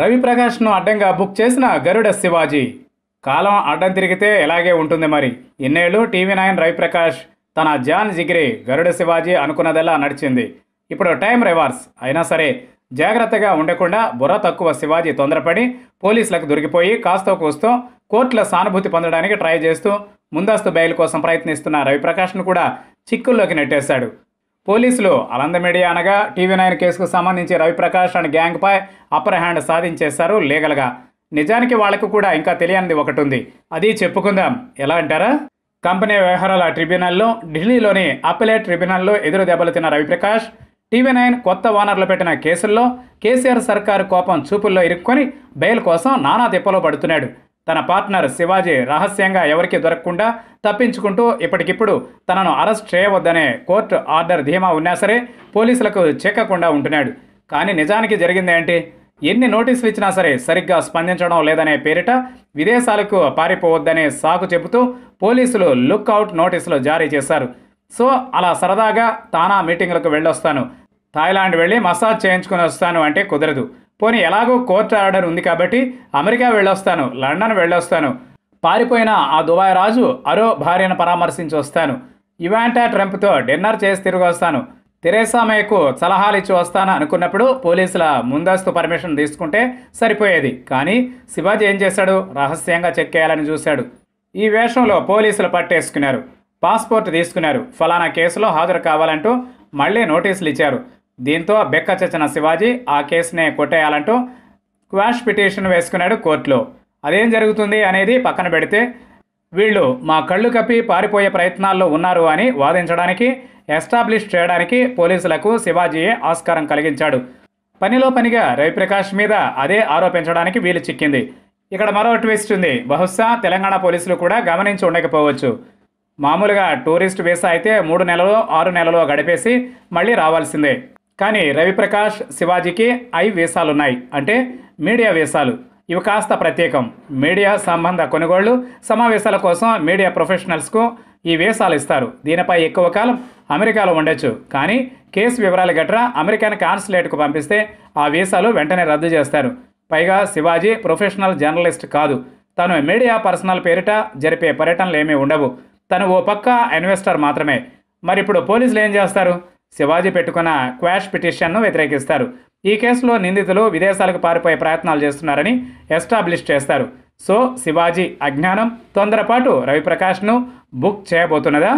రవిప్రకాష్ను అడ్డంగా బుక్ చేసిన గరుడ శివాజీ కాలం అడ్డం తిరిగితే ఎలాగే ఉంటుంది మరి ఇన్నేళ్ళు టీవీ నైన్ రవిప్రకాష్ తన జాన్ జిగిరి గరుడ శివాజీ అనుకున్నదెలా నడిచింది ఇప్పుడు టైం రివార్స్ అయినా సరే జాగ్రత్తగా ఉండకుండా బుర్ర తక్కువ శివాజీ తొందరపడి పోలీసులకు దొరికిపోయి కాస్తో కూస్తూ కోర్టుల సానుభూతి పొందడానికి ట్రై చేస్తూ ముందస్తు బెయిల్ కోసం ప్రయత్నిస్తున్న రవిప్రకాష్ను కూడా చిక్కుల్లోకి నెట్టేశాడు పోలీసులు అలంద మీడియా అనగా టీవీ నైన్ కేసుకు సంబంధించి రవిప్రకాష్ అండ్ గ్యాంగ్పై అప్పర్ హ్యాండ్ సాధించేశారు లీగల్గా నిజానికి వాళ్లకు కూడా ఇంకా తెలియనిది ఒకటి ఉంది అది చెప్పుకుందాం ఎలా అంటారా కంపెనీ వ్యవహారాల ట్రిబ్యునల్లో ఢిల్లీలోని అప్పలేట్ ట్రిబ్యునల్లో ఎదురు దెబ్బలు తిన్న రవిప్రకాష్ టీవీ నైన్ కొత్త ఓనర్లు పెట్టిన కేసుల్లో కేసీఆర్ సర్కారు కోపం చూపుల్లో ఇరుక్కొని బెయిల్ కోసం నానా తిప్పలో పడుతున్నాడు తన పార్ట్నర్ శివాజీ రహస్యంగా ఎవరికీ దొరకకుండా తప్పించుకుంటూ ఇప్పటికిప్పుడు తనను అరెస్ట్ చేయవద్దనే కోర్టు ఆర్డర్ ధీమా ఉన్నా సరే పోలీసులకు చెక్కకుండా ఉంటున్నాడు కానీ నిజానికి జరిగిందేంటి ఎన్ని నోటీసులు ఇచ్చినా సరే సరిగ్గా స్పందించడం లేదనే పేరిట విదేశాలకు పారిపోవద్దనే సాకు చెబుతూ పోలీసులు లుక్అవుట్ నోటీసులు జారీ చేశారు సో అలా సరదాగా తానా మీటింగ్లకు వెళ్ళొస్తాను థాయిలాండ్ వెళ్ళి మసాజ్ చేయించుకుని వస్తాను అంటే కుదరదు పోనీ ఎలాగో కోర్టు ఆర్డర్ ఉంది కాబట్టి అమెరికా వెళ్ళొస్తాను లండన్ వెళ్ళొస్తాను పారిపోయిన ఆ దుబాయ్ రాజు అరో భార్యను పరామర్శించి వస్తాను ఇవాంటా ట్రంప్తో డిన్నర్ చేసి తిరిగి వస్తాను తెరేసా మేకు సలహాలు ఇచ్చి వస్తాను అనుకున్నప్పుడు పోలీసుల ముందస్తు పర్మిషన్ తీసుకుంటే సరిపోయేది కానీ శివాజీ ఏం చేశాడు రహస్యంగా చెక్ చేయాలని చూశాడు ఈ వేషంలో పోలీసులు పట్టేసుకున్నారు పాస్పోర్ట్ తీసుకున్నారు ఫలానా కేసులో హాజరు కావాలంటూ మళ్ళీ నోటీసులు ఇచ్చారు దీంతో బెక్క చచ్చిన శివాజీ ఆ కేసునే కొట్టేయాలంటూ క్వాష్ పిటిషన్ వేసుకున్నాడు కోర్టులో అదేం జరుగుతుంది అనేది పక్కన పెడితే వీళ్ళు మా కళ్ళు కప్పి పారిపోయే ప్రయత్నాల్లో ఉన్నారు అని వాదించడానికి ఎస్టాబ్లిష్ చేయడానికి పోలీసులకు శివాజీయే ఆస్కారం కలిగించాడు పనిలో పనిగా రవిప్రకాష్ మీద అదే ఆరోపించడానికి వీలు చిక్కింది ఇక్కడ మరో ట్విస్ట్ ఉంది బహుశా తెలంగాణ పోలీసులు కూడా గమనించి ఉండకపోవచ్చు మామూలుగా టూరిస్ట్ వీసా అయితే మూడు నెలలో ఆరు నెలలో గడిపేసి మళ్ళీ రావాల్సిందే కానీ రవిప్రకాష్ శివాజీకి ఐ వీసాలున్నాయి అంటే మీడియా వీసాలు ఇవి కాస్త ప్రత్యేకం మీడియా సంబంధ కొనుగోళ్లు సమావేశాల కోసం మీడియా ప్రొఫెషనల్స్కు ఈ వీసాలు ఇస్తారు దీనిపై ఎక్కువ కాలం అమెరికాలో ఉండొచ్చు కానీ కేసు వివరాలు గట్రా అమెరికాను కాన్సులేట్కు పంపిస్తే ఆ వీసాలు వెంటనే రద్దు చేస్తారు పైగా శివాజీ ప్రొఫెషనల్ జర్నలిస్ట్ కాదు తను మీడియా పర్సనల్ పేరిట జరిపే పర్యటనలు ఏమీ ఉండవు తను ఓ పక్క ఇన్వెస్టర్ మాత్రమే మరి ఇప్పుడు పోలీసులు ఏం చేస్తారు శివాజీ పెట్టుకున్న క్వాష్ పిటిషన్ను వ్యతిరేకిస్తారు ఈ కేసులో నిందితులు విదేశాలకు పారిపోయే ప్రయత్నాలు చేస్తున్నారని ఎస్టాబ్లిష్ చేస్తారు సో శివాజీ అజ్ఞానం తొందరపాటు రవిప్రకాష్ను బుక్ చేయబోతున్నదా